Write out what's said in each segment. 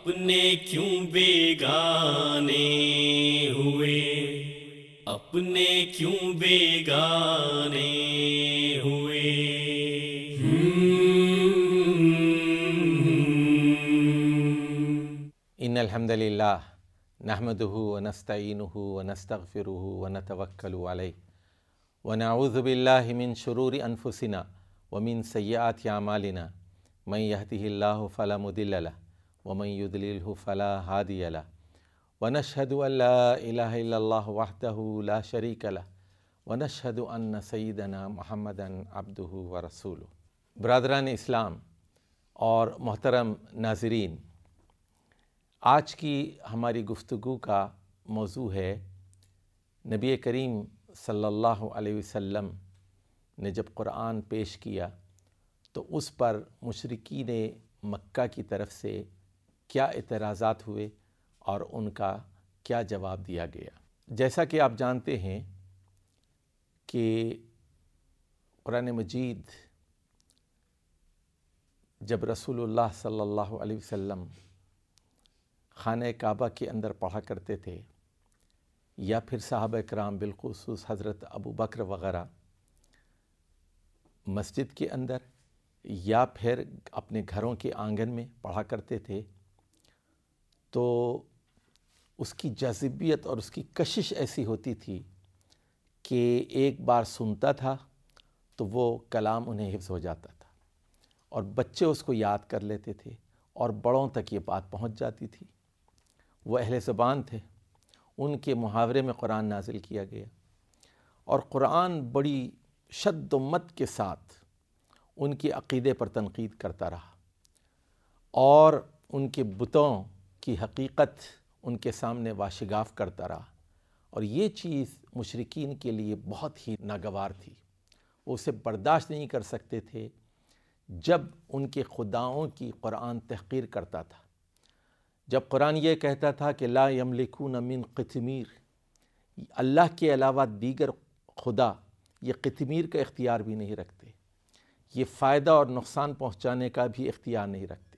اپنے اپنے کیوں کیوں بیگانے بیگانے ہوئے ان الحمد للہ نحمد من شرور انفسنا ومن اعمالنا من يهده الله فلا مضل له ومن فلا هادي له ونشهد أن لا إله إلا الله وحده لا شريك له ونشهد أن سيدنا محمدا عبده ورسوله برادران اسلام اور محترم ناظرین آج کی ہماری گفتگو کا موضوع ہے نبی کریم صلی اللہ علیہ وسلم نے جب قرآن پیش کیا تو اس پر مشرقین مکہ کی طرف سے کیا اعتراضات ہوئے اور ان کا کیا جواب دیا گیا جیسا کہ آپ جانتے ہیں کہ قرآن مجید جب رسول اللہ صلی اللہ علیہ وسلم خانہ کعبہ کے اندر پڑھا کرتے تھے یا پھر صحابہ اکرام بالخصوص حضرت ابو بکر وغیرہ مسجد کے اندر یا پھر اپنے گھروں کے آنگن میں پڑھا کرتے تھے تو اس کی جذبیت اور اس کی کشش ایسی ہوتی تھی کہ ایک بار سنتا تھا تو وہ کلام انہیں حفظ ہو جاتا تھا اور بچے اس کو یاد کر لیتے تھے اور بڑوں تک یہ بات پہنچ جاتی تھی وہ اہل زبان تھے ان کے محاورے میں قرآن نازل کیا گیا اور قرآن بڑی شد و مت کے ساتھ ان کے عقیدے پر تنقید کرتا رہا اور ان کے بتوں کی حقیقت ان کے سامنے واشگاف کرتا رہا اور یہ چیز مشرقین کے لیے بہت ہی ناگوار تھی وہ اسے برداشت نہیں کر سکتے تھے جب ان کے خداؤں کی قرآن تحقیر کرتا تھا جب قرآن یہ کہتا تھا کہ لا یملکون من قتمیر قطمیر اللہ کے علاوہ دیگر خدا یہ قتمیر کا اختیار بھی نہیں رکھتے یہ فائدہ اور نقصان پہنچانے کا بھی اختیار نہیں رکھتے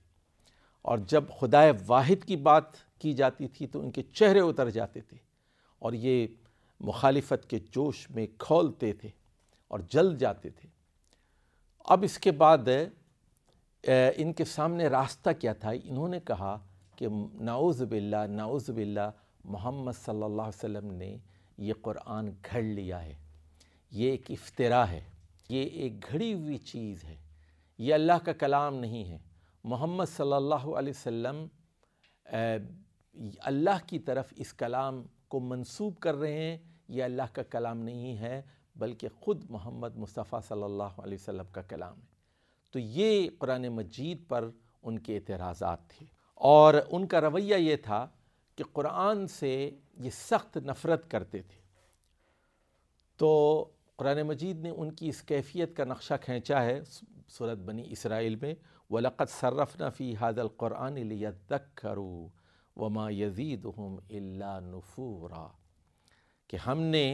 اور جب خدا واحد کی بات کی جاتی تھی تو ان کے چہرے اتر جاتے تھے اور یہ مخالفت کے جوش میں کھولتے تھے اور جل جاتے تھے اب اس کے بعد ان کے سامنے راستہ کیا تھا انہوں نے کہا کہ ناؤز باللہ ناؤز باللہ محمد صلی اللہ علیہ وسلم نے یہ قرآن گھڑ لیا ہے یہ ایک افطرا ہے یہ ایک گھڑی ہوئی چیز ہے یہ اللہ کا کلام نہیں ہے محمد صلی اللہ علیہ وسلم اللہ کی طرف اس کلام کو منسوب کر رہے ہیں یہ اللہ کا کلام نہیں ہے بلکہ خود محمد مصطفیٰ صلی اللہ علیہ وسلم کا کلام ہے تو یہ قرآن مجید پر ان کے اعتراضات تھے اور ان کا رویہ یہ تھا کہ قرآن سے یہ سخت نفرت کرتے تھے تو قرآن مجید نے ان کی اس کیفیت کا نقشہ کھینچا ہے صورت بنی اسرائیل میں وَلَقَدْ القت فِي هَذَا الْقُرْآنِ لِيَذَّكَّرُوا وَمَا وما إِلَّا نُفُورًا نفورا کہ ہم نے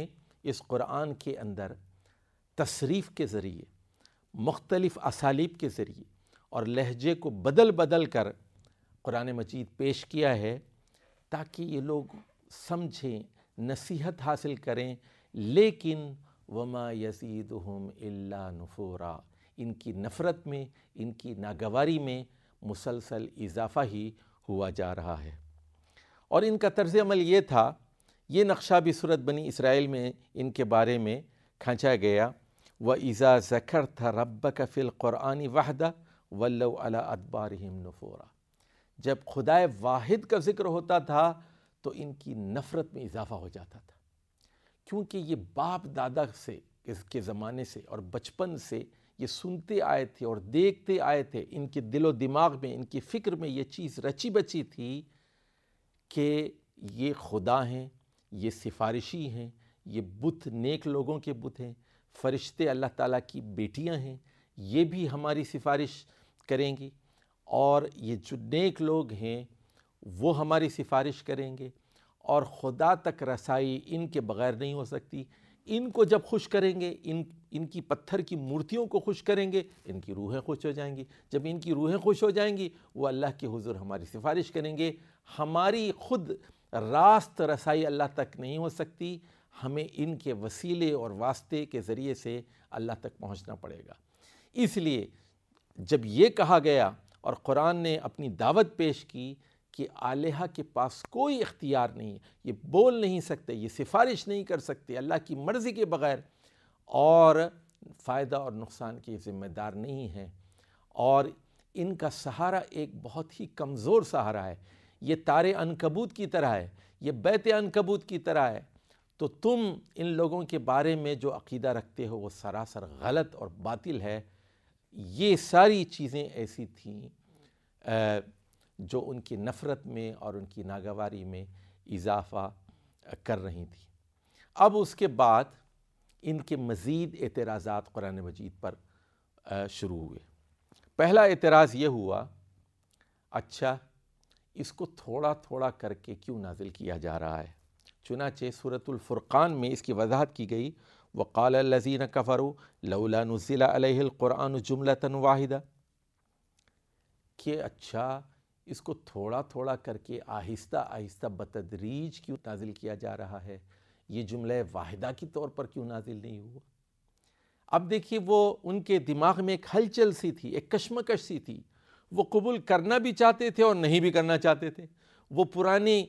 اس قرآن کے اندر تصریف کے ذریعے مختلف اسالیب کے ذریعے اور لہجے کو بدل بدل کر قرآن مجید پیش کیا ہے تاکہ یہ لوگ سمجھیں نصیحت حاصل کریں لیکن وما یزیدہم الا نفورا ان کی نفرت میں ان کی ناگواری میں مسلسل اضافہ ہی ہوا جا رہا ہے اور ان کا طرز عمل یہ تھا یہ نقشہ بھی صورت بنی اسرائیل میں ان کے بارے میں کھانچا گیا وہ ایزا ذکر تھا رب فل قرآنی وحدہ ولولا اکبارحم نفورا جب خدائے واحد کا ذکر ہوتا تھا تو ان کی نفرت میں اضافہ ہو جاتا تھا کیونکہ یہ باپ دادا سے اس کے زمانے سے اور بچپن سے یہ سنتے آئے تھے اور دیکھتے آئے تھے ان کے دل و دماغ میں ان کی فکر میں یہ چیز رچی بچی تھی کہ یہ خدا ہیں یہ سفارشی ہیں یہ بت نیک لوگوں کے بت ہیں فرشتے اللہ تعالیٰ کی بیٹیاں ہیں یہ بھی ہماری سفارش کریں گی اور یہ جو نیک لوگ ہیں وہ ہماری سفارش کریں گے اور خدا تک رسائی ان کے بغیر نہیں ہو سکتی ان کو جب خوش کریں گے ان ان کی پتھر کی مورتیوں کو خوش کریں گے ان کی روحیں خوش ہو جائیں گی جب ان کی روحیں خوش ہو جائیں گی وہ اللہ کے حضور ہماری سفارش کریں گے ہماری خود راست رسائی اللہ تک نہیں ہو سکتی ہمیں ان کے وسیلے اور واسطے کے ذریعے سے اللہ تک پہنچنا پڑے گا اس لیے جب یہ کہا گیا اور قرآن نے اپنی دعوت پیش کی کہ آلیہ کے پاس کوئی اختیار نہیں یہ بول نہیں سکتے یہ سفارش نہیں کر سکتے اللہ کی مرضی کے بغیر اور فائدہ اور نقصان کی ذمہ دار نہیں ہیں اور ان کا سہارا ایک بہت ہی کمزور سہارا ہے یہ تارے انکبوت کی طرح ہے یہ بیت انکبوت کی طرح ہے تو تم ان لوگوں کے بارے میں جو عقیدہ رکھتے ہو وہ سراسر غلط اور باطل ہے یہ ساری چیزیں ایسی تھیں جو ان کی نفرت میں اور ان کی ناگواری میں اضافہ کر رہی تھیں اب اس کے بعد ان کے مزید اعتراضات قرآن مجید پر شروع ہوئے پہلا اعتراض یہ ہوا اچھا اس کو تھوڑا تھوڑا کر کے کیوں نازل کیا جا رہا ہے چنانچہ صورت الفرقان میں اس کی وضاحت کی گئی وَقَالَ الَّذِينَ کفرو لولان الزیلہ علیہ القرآن و جملہ تنوع کہ اچھا اس کو تھوڑا تھوڑا کر کے آہستہ آہستہ بتدریج کیوں نازل کیا جا رہا ہے یہ جملہ واحدہ کی طور پر کیوں نازل نہیں ہوا اب دیکھیے وہ ان کے دماغ میں ایک ہلچل سی تھی ایک کشمکش سی تھی وہ قبول کرنا بھی چاہتے تھے اور نہیں بھی کرنا چاہتے تھے وہ پرانی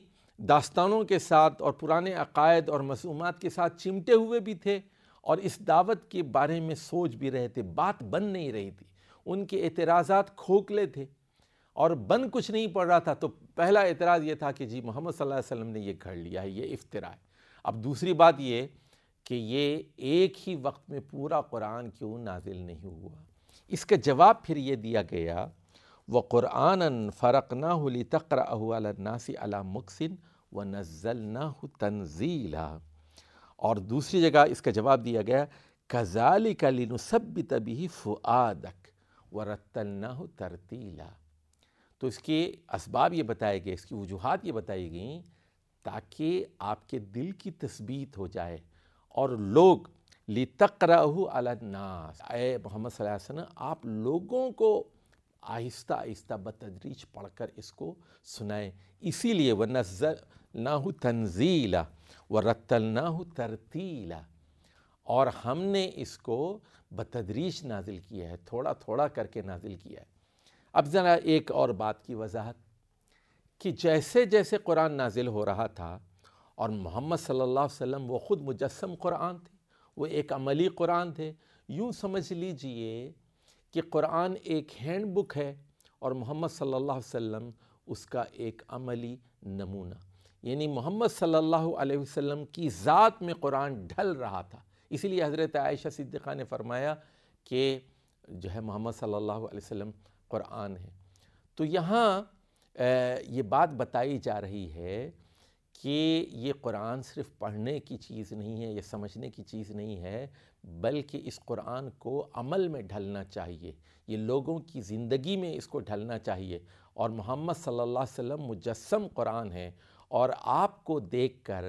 داستانوں کے ساتھ اور پرانے عقائد اور مصومات کے ساتھ چمٹے ہوئے بھی تھے اور اس دعوت کے بارے میں سوچ بھی رہے تھے بات بن نہیں رہی تھی ان کے اعتراضات کھوکھلے لے تھے اور بن کچھ نہیں پڑ رہا تھا تو پہلا اعتراض یہ تھا کہ جی محمد صلی اللہ علیہ وسلم نے یہ گھڑ لیا ہے یہ افطرا ہے اب دوسری بات یہ کہ یہ ایک ہی وقت میں پورا قرآن کیوں نازل نہیں ہوا اس کا جواب پھر یہ دیا گیا وہ قرآن فرق نہ تقراث علا مقصن و نہ تنزیلا اور دوسری جگہ اس کا جواب دیا گیا کزال کلی نسب طبی فعادک و رتنہ ترتیلا تو اس کے اسباب یہ بتائے گئے اس کی وجوہات یہ بتائی گئیں تاکہ آپ کے دل کی تثبیت ہو جائے اور لوگ لی الناس اے محمد صلی اللہ علیہ وسلم آپ لوگوں کو آہستہ آہستہ بتدریج پڑھ کر اس کو سنائیں اسی لیے وہ نظر نہ ہوں و رتل نہ اور ہم نے اس کو بتدریج نازل کیا ہے تھوڑا تھوڑا کر کے نازل کیا ہے اب ذرا ایک اور بات کی وضاحت کہ جیسے جیسے قرآن نازل ہو رہا تھا اور محمد صلی اللہ علیہ وسلم وہ خود مجسم قرآن تھے وہ ایک عملی قرآن تھے یوں سمجھ لیجئے کہ قرآن ایک ہینڈ بک ہے اور محمد صلی اللہ علیہ وسلم اس کا ایک عملی نمونہ یعنی محمد صلی اللہ علیہ وسلم کی ذات میں قرآن ڈھل رہا تھا اسی لیے حضرت عائشہ صدقہ نے فرمایا کہ جو ہے محمد صلی اللہ علیہ وسلم قرآن ہے تو یہاں یہ بات بتائی جا رہی ہے کہ یہ قرآن صرف پڑھنے کی چیز نہیں ہے یہ سمجھنے کی چیز نہیں ہے بلکہ اس قرآن کو عمل میں ڈھلنا چاہیے یہ لوگوں کی زندگی میں اس کو ڈھلنا چاہیے اور محمد صلی اللہ علیہ وسلم مجسم قرآن ہے اور آپ کو دیکھ کر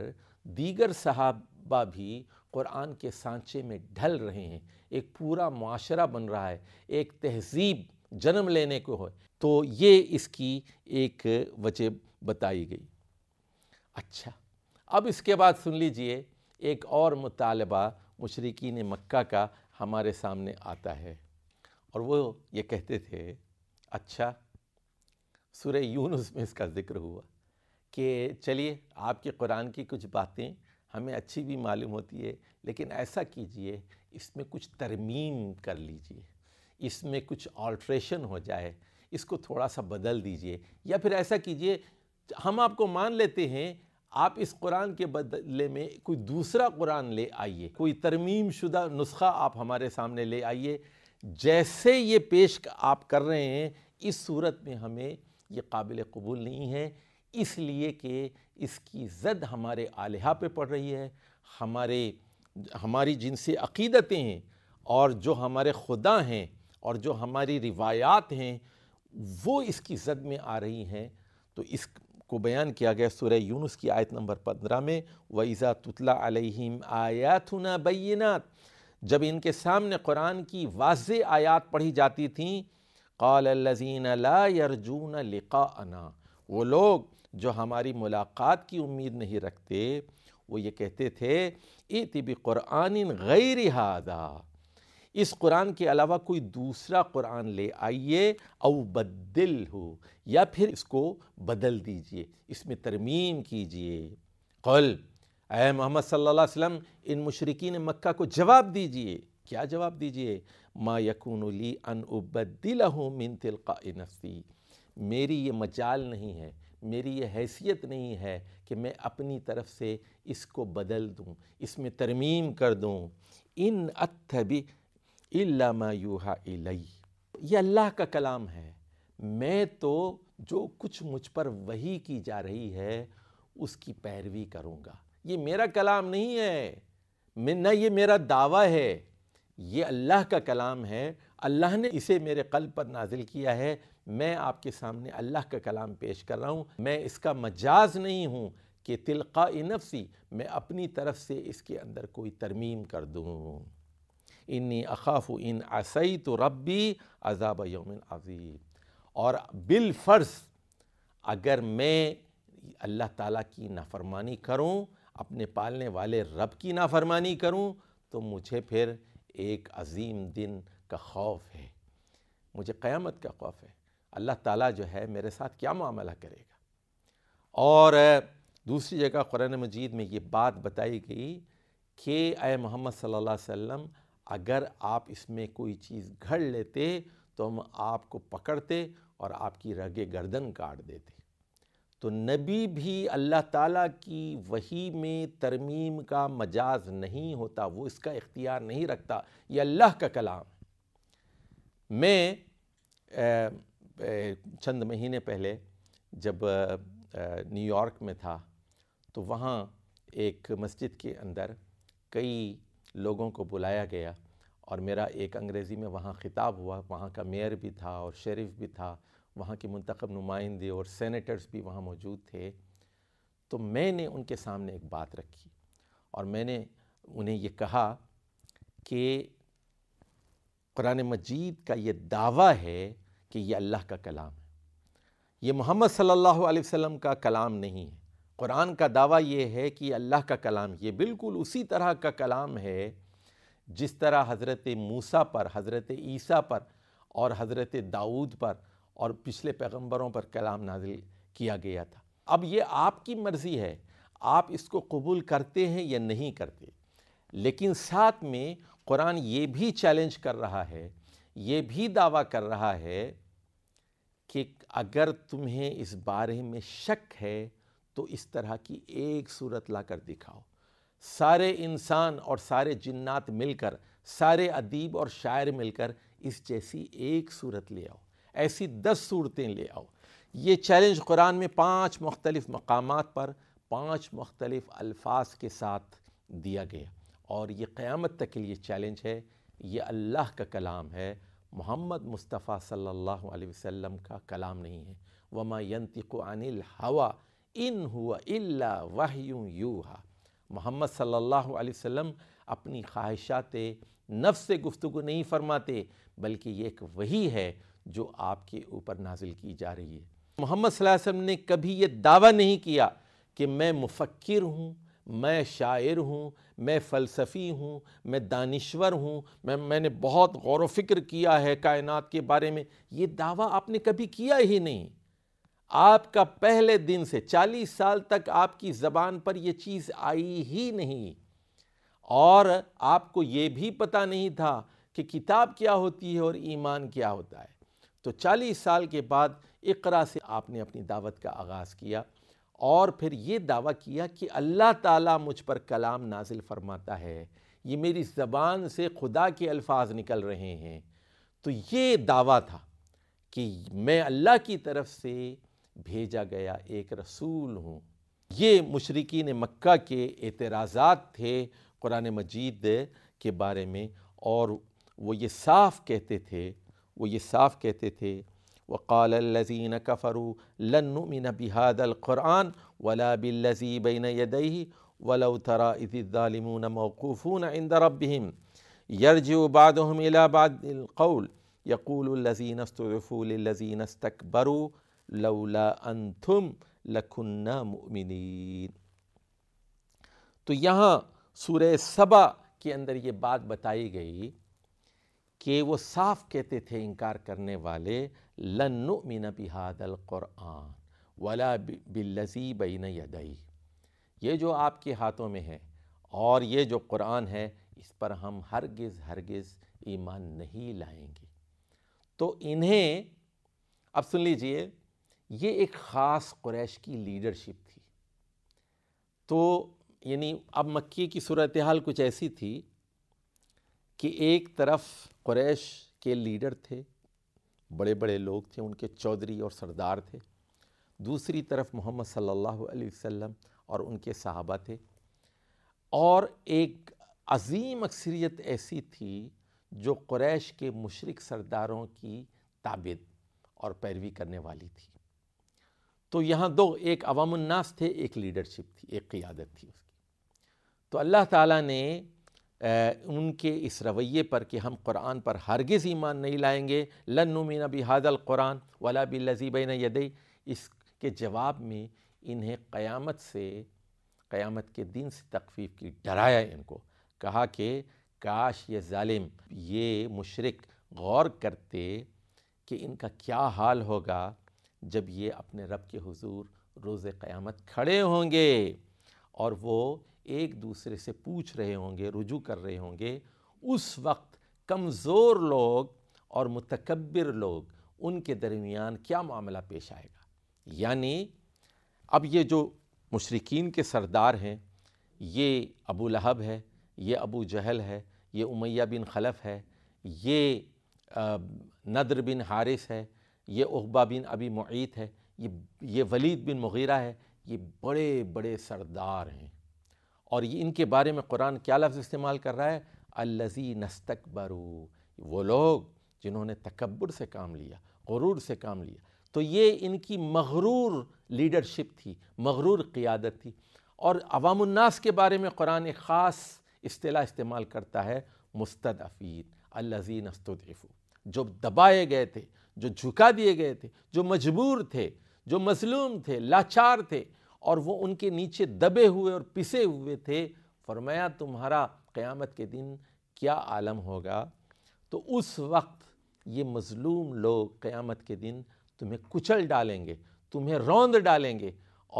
دیگر صحابہ بھی قرآن کے سانچے میں ڈھل رہے ہیں ایک پورا معاشرہ بن رہا ہے ایک تہذیب جنم لینے کو ہو تو یہ اس کی ایک وجہ بتائی گئی اچھا اب اس کے بعد سن لیجئے ایک اور مطالبہ مشرقین مکہ کا ہمارے سامنے آتا ہے اور وہ یہ کہتے تھے اچھا سورہ یونس میں اس کا ذکر ہوا کہ چلیے آپ کے قرآن کی کچھ باتیں ہمیں اچھی بھی معلوم ہوتی ہے لیکن ایسا کیجئے اس میں کچھ ترمیم کر لیجئے اس میں کچھ آلٹریشن ہو جائے اس کو تھوڑا سا بدل دیجئے یا پھر ایسا کیجئے ہم آپ کو مان لیتے ہیں آپ اس قرآن کے بدلے میں کوئی دوسرا قرآن لے آئیے کوئی ترمیم شدہ نسخہ آپ ہمارے سامنے لے آئیے جیسے یہ پیش آپ کر رہے ہیں اس صورت میں ہمیں یہ قابل قبول نہیں ہے اس لیے کہ اس کی زد ہمارے آلیہ پہ پڑ رہی ہے ہمارے ہماری جن سے عقیدتیں ہیں اور جو ہمارے خدا ہیں اور جو ہماری روایات ہیں وہ اس کی زد میں آ رہی ہیں تو اس کو بیان کیا گیا سورہ یونس کی آیت نمبر پندرہ میں وَإِذَا تُتْلَ عَلَيْهِمْ آیات بَيِّنَاتِ جب ان کے سامنے قرآن کی واضح آیات پڑھی جاتی تھیں قال الَّذِينَ لَا يَرْجُونَ لِقَاءَنَا وہ لوگ جو ہماری ملاقات کی امید نہیں رکھتے وہ یہ کہتے تھے اِتِ بِقُرْآنٍ غَيْرِ هَذَا اس قرآن کے علاوہ کوئی دوسرا قرآن لے آئیے او بدل ہو یا پھر اس کو بدل دیجئے اس میں ترمیم کیجئے قل اے محمد صلی اللہ علیہ وسلم ان مشرقین مکہ کو جواب دیجئے کیا جواب دیجئے ما لی ان ابدلہ من تلقاء نفسی میری یہ مجال نہیں ہے میری یہ حیثیت نہیں ہے کہ میں اپنی طرف سے اس کو بدل دوں اس میں ترمیم کر دوں ان اتھ علامہ یوہا ال یہ اللہ کا کلام ہے میں تو جو کچھ مجھ پر وہی کی جا رہی ہے اس کی پیروی کروں گا یہ میرا کلام نہیں ہے نہ یہ میرا دعویٰ ہے یہ اللہ کا کلام ہے اللہ نے اسے میرے قلب پر نازل کیا ہے میں آپ کے سامنے اللہ کا کلام پیش کر رہا ہوں میں اس کا مجاز نہیں ہوں کہ تلقائی نفسی میں اپنی طرف سے اس کے اندر کوئی ترمیم کر دوں انی اخاف ان عصی تو ربی عذاب یوم عظیم اور بال فرض اگر میں اللہ تعالیٰ کی نافرمانی کروں اپنے پالنے والے رب کی نافرمانی کروں تو مجھے پھر ایک عظیم دن کا خوف ہے مجھے قیامت کا خوف ہے اللہ تعالیٰ جو ہے میرے ساتھ کیا معاملہ کرے گا اور دوسری جگہ قرآن مجید میں یہ بات بتائی گئی کہ اے محمد صلی اللہ علیہ وسلم اگر آپ اس میں کوئی چیز گھڑ لیتے تو ہم آپ کو پکڑتے اور آپ کی رگ گردن کاٹ دیتے تو نبی بھی اللہ تعالیٰ کی وہی میں ترمیم کا مجاز نہیں ہوتا وہ اس کا اختیار نہیں رکھتا یہ اللہ کا کلام میں چند مہینے پہلے جب نیو یارک میں تھا تو وہاں ایک مسجد کے اندر کئی لوگوں کو بلایا گیا اور میرا ایک انگریزی میں وہاں خطاب ہوا وہاں کا میئر بھی تھا اور شریف بھی تھا وہاں کے منتخب نمائندے اور سینیٹرز بھی وہاں موجود تھے تو میں نے ان کے سامنے ایک بات رکھی اور میں نے انہیں یہ کہا کہ قرآن مجید کا یہ دعویٰ ہے کہ یہ اللہ کا کلام ہے یہ محمد صلی اللہ علیہ وسلم کا کلام نہیں ہے قرآن کا دعویٰ یہ ہے کہ اللہ کا کلام یہ بالکل اسی طرح کا کلام ہے جس طرح حضرت موسیٰ پر حضرت عیسیٰ پر اور حضرت داؤد پر اور پچھلے پیغمبروں پر کلام نازل کیا گیا تھا اب یہ آپ کی مرضی ہے آپ اس کو قبول کرتے ہیں یا نہیں کرتے لیکن ساتھ میں قرآن یہ بھی چیلنج کر رہا ہے یہ بھی دعویٰ کر رہا ہے کہ اگر تمہیں اس بارے میں شک ہے تو اس طرح کی ایک صورت لا کر دکھاؤ سارے انسان اور سارے جنات مل کر سارے ادیب اور شاعر مل کر اس جیسی ایک صورت لے آؤ ایسی دس صورتیں لے آؤ یہ چیلنج قرآن میں پانچ مختلف مقامات پر پانچ مختلف الفاظ کے ساتھ دیا گیا اور یہ قیامت تک کے لیے چیلنج ہے یہ اللہ کا کلام ہے محمد مصطفیٰ صلی اللہ علیہ وسلم کا کلام نہیں ہے وما ماینتی عن الحوا ان ہوا الا وہ یوہا محمد صلی اللہ علیہ وسلم اپنی خواہشات نفس سے گفتگو نہیں فرماتے بلکہ یہ ایک وہی ہے جو آپ کے اوپر نازل کی جا رہی ہے محمد صلی اللہ علیہ وسلم نے کبھی یہ دعویٰ نہیں کیا کہ میں مفکر ہوں میں شاعر ہوں میں فلسفی ہوں میں دانشور ہوں میں نے بہت غور و فکر کیا ہے کائنات کے بارے میں یہ دعویٰ آپ نے کبھی کیا ہی نہیں آپ کا پہلے دن سے چالیس سال تک آپ کی زبان پر یہ چیز آئی ہی نہیں اور آپ کو یہ بھی پتہ نہیں تھا کہ کتاب کیا ہوتی ہے اور ایمان کیا ہوتا ہے تو چالیس سال کے بعد اقرا سے آپ نے اپنی دعوت کا آغاز کیا اور پھر یہ دعویٰ کیا کہ اللہ تعالیٰ مجھ پر کلام نازل فرماتا ہے یہ میری زبان سے خدا کے الفاظ نکل رہے ہیں تو یہ دعویٰ تھا کہ میں اللہ کی طرف سے بھیجا گیا ایک رسول ہوں یہ مشرقین مکہ کے اعتراضات تھے قرآن مجید کے بارے میں اور وہ یہ صاف کہتے تھے وہ یہ صاف کہتے تھے وقال الذين كفروا لن نؤمن بهذا القرآن ولا بالذي بين يديه ولو ترى إذ الظالمون موقوفون عند ربهم يرجع بعضهم إلى بعض القول يقول الذين استضعفوا للذين استكبروا لولا انتم مؤمنین تو یہاں سورہ سبا کے اندر یہ بات بتائی گئی کہ وہ صاف کہتے تھے انکار کرنے والے لن نؤمن بهذا القرآن ولا بین یدئی یہ جو آپ کے ہاتھوں میں ہے اور یہ جو قرآن ہے اس پر ہم ہرگز ہرگز ایمان نہیں لائیں گے تو انہیں اب سن لیجئے یہ ایک خاص قریش کی لیڈرشپ تھی تو یعنی اب مکی کی صورتحال کچھ ایسی تھی کہ ایک طرف قریش کے لیڈر تھے بڑے بڑے لوگ تھے ان کے چودھری اور سردار تھے دوسری طرف محمد صلی اللہ علیہ وسلم اور ان کے صحابہ تھے اور ایک عظیم اکثریت ایسی تھی جو قریش کے مشرق سرداروں کی تابد اور پیروی کرنے والی تھی تو یہاں دو ایک عوام الناس تھے ایک لیڈرشپ تھی ایک قیادت تھی اس کی تو اللہ تعالیٰ نے ان کے اس رویے پر کہ ہم قرآن پر ہرگز ایمان نہیں لائیں گے لََََََََََّین بى حاد القرآن ولا بل لذيب نہ اس کے جواب میں انہیں قیامت سے قیامت کے دن سے تخفیف کی ڈرایا ان کو کہا کہ کاش یہ ظالم یہ مشرق غور کرتے کہ ان کا کیا حال ہوگا جب یہ اپنے رب کے حضور روز قیامت کھڑے ہوں گے اور وہ ایک دوسرے سے پوچھ رہے ہوں گے رجوع کر رہے ہوں گے اس وقت کمزور لوگ اور متکبر لوگ ان کے درمیان کیا معاملہ پیش آئے گا یعنی اب یہ جو مشرقین کے سردار ہیں یہ ابو لہب ہے یہ ابو جہل ہے یہ امیہ بن خلف ہے یہ ندر بن حارث ہے یہ عغبہ بن ابی معیت ہے یہ یہ ولید بن مغیرہ ہے یہ بڑے بڑے سردار ہیں اور یہ ان کے بارے میں قرآن کیا لفظ استعمال کر رہا ہے الزی نستقبرو وہ لوگ جنہوں نے تکبر سے کام لیا غرور سے کام لیا تو یہ ان کی مغرور لیڈرشپ تھی مغرور قیادت تھی اور عوام الناس کے بارے میں قرآن ایک خاص اصطلاح استعمال کرتا ہے مستدفین الزین استدعفو جو دبائے گئے تھے جو جھکا دیے گئے تھے جو مجبور تھے جو مظلوم تھے لاچار تھے اور وہ ان کے نیچے دبے ہوئے اور پسے ہوئے تھے فرمایا تمہارا قیامت کے دن کیا عالم ہوگا تو اس وقت یہ مظلوم لوگ قیامت کے دن تمہیں کچل ڈالیں گے تمہیں روند ڈالیں گے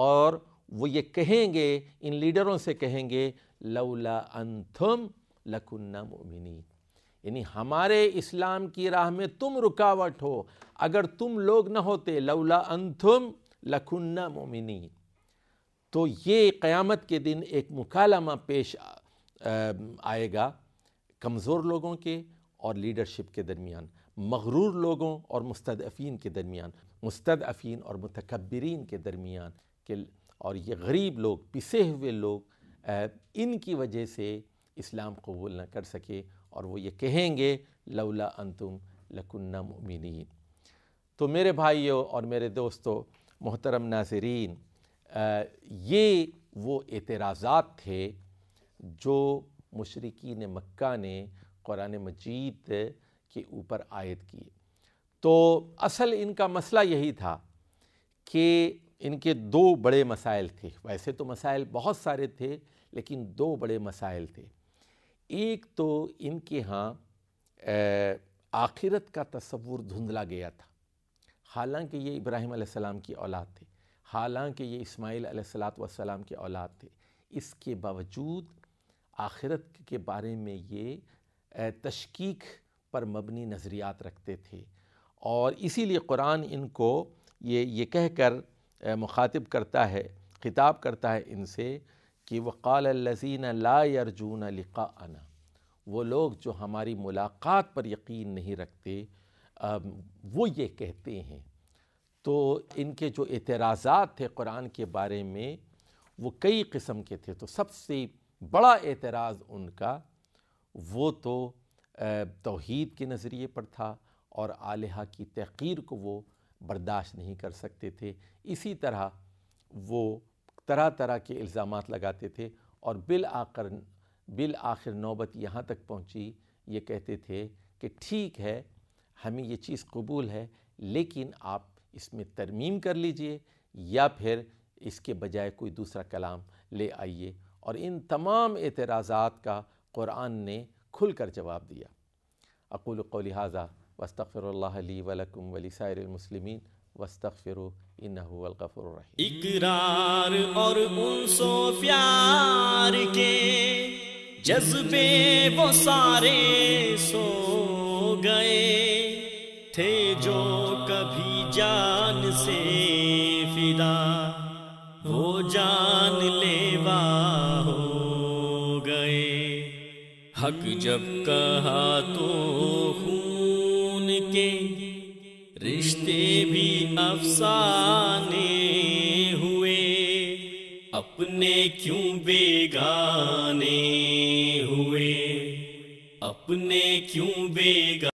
اور وہ یہ کہیں گے ان لیڈروں سے کہیں گے لولا انتم مؤمنین یعنی ہمارے اسلام کی راہ میں تم رکاوٹ ہو اگر تم لوگ نہ ہوتے لولا انتم لکھن مومنی تو یہ قیامت کے دن ایک مکالمہ پیش آئے گا کمزور لوگوں کے اور لیڈرشپ کے درمیان مغرور لوگوں اور مستدعفین کے درمیان مستدعفین اور متکبرین کے درمیان کہ اور یہ غریب لوگ پسے ہوئے لوگ ان کی وجہ سے اسلام قبول نہ کر سکے اور وہ یہ کہیں گے لولا انتم لکنہ مؤمنین تو میرے بھائیوں اور میرے دوستوں محترم ناظرین یہ وہ اعتراضات تھے جو مشرقین مکہ نے قرآن مجید کے اوپر عائد کیے تو اصل ان کا مسئلہ یہی تھا کہ ان کے دو بڑے مسائل تھے ویسے تو مسائل بہت سارے تھے لیکن دو بڑے مسائل تھے ایک تو ان کے ہاں آخرت کا تصور دھندلا گیا تھا حالانکہ یہ ابراہیم علیہ السلام کی اولاد تھے حالانکہ یہ اسماعیل علیہ السلام و کی اولاد تھے اس کے باوجود آخرت کے بارے میں یہ تشکیق پر مبنی نظریات رکھتے تھے اور اسی لیے قرآن ان کو یہ کہہ کر مخاطب کرتا ہے خطاب کرتا ہے ان سے کہ وہ قال الزین لا ارجون لقاءنا وہ لوگ جو ہماری ملاقات پر یقین نہیں رکھتے وہ یہ کہتے ہیں تو ان کے جو اعتراضات تھے قرآن کے بارے میں وہ کئی قسم کے تھے تو سب سے بڑا اعتراض ان کا وہ تو توحید کے نظریے پر تھا اور آلیہ کی تحقیر کو وہ برداشت نہیں کر سکتے تھے اسی طرح وہ طرح طرح کے الزامات لگاتے تھے اور بالآخر بالآخر نوبت یہاں تک پہنچی یہ کہتے تھے کہ ٹھیک ہے ہمیں یہ چیز قبول ہے لیکن آپ اس میں ترمیم کر لیجئے یا پھر اس کے بجائے کوئی دوسرا کلام لے آئیے اور ان تمام اعتراضات کا قرآن نے کھل کر جواب دیا اقول قولی حاضہ وصطفر اللہ علیہ ولکم ولی المسلمین وَاسْتَغْفِرُوا إِنَّهُ الْغَفُرُ الرَّحِيمُ اقرار اور انس و پیار کے جذبے وہ سارے سو گئے تھے جو کبھی جان سے فدا وہ جان لیوا ہو گئے حق جب کہا تو خون کے بھی افسانے ہوئے اپنے کیوں بے گانے ہوئے اپنے کیوں بے گا